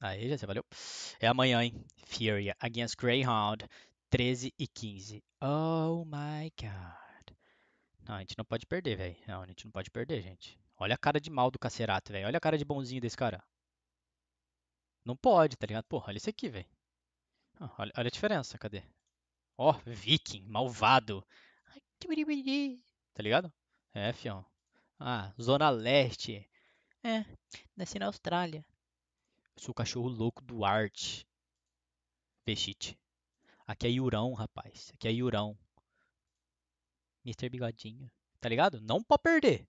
Aí, já se valeu. É amanhã, hein? Fury against Greyhound, 13 e 15. Oh my god. Não, a gente não pode perder, velho. Não, a gente não pode perder, gente. Olha a cara de mal do Cacerato, velho. Olha a cara de bonzinho desse cara. Não pode, tá ligado? Porra, olha isso aqui, velho. Olha, olha, a diferença, cadê? Ó, oh, viking, malvado. Tá ligado? É, fião. Ah, Zona Leste. É, nasci na Austrália. Sou cachorro louco do Art. Peixite. Aqui é Yurão, rapaz. Aqui é Yurão. Mr. Bigodinho. Tá ligado? Não pode perder.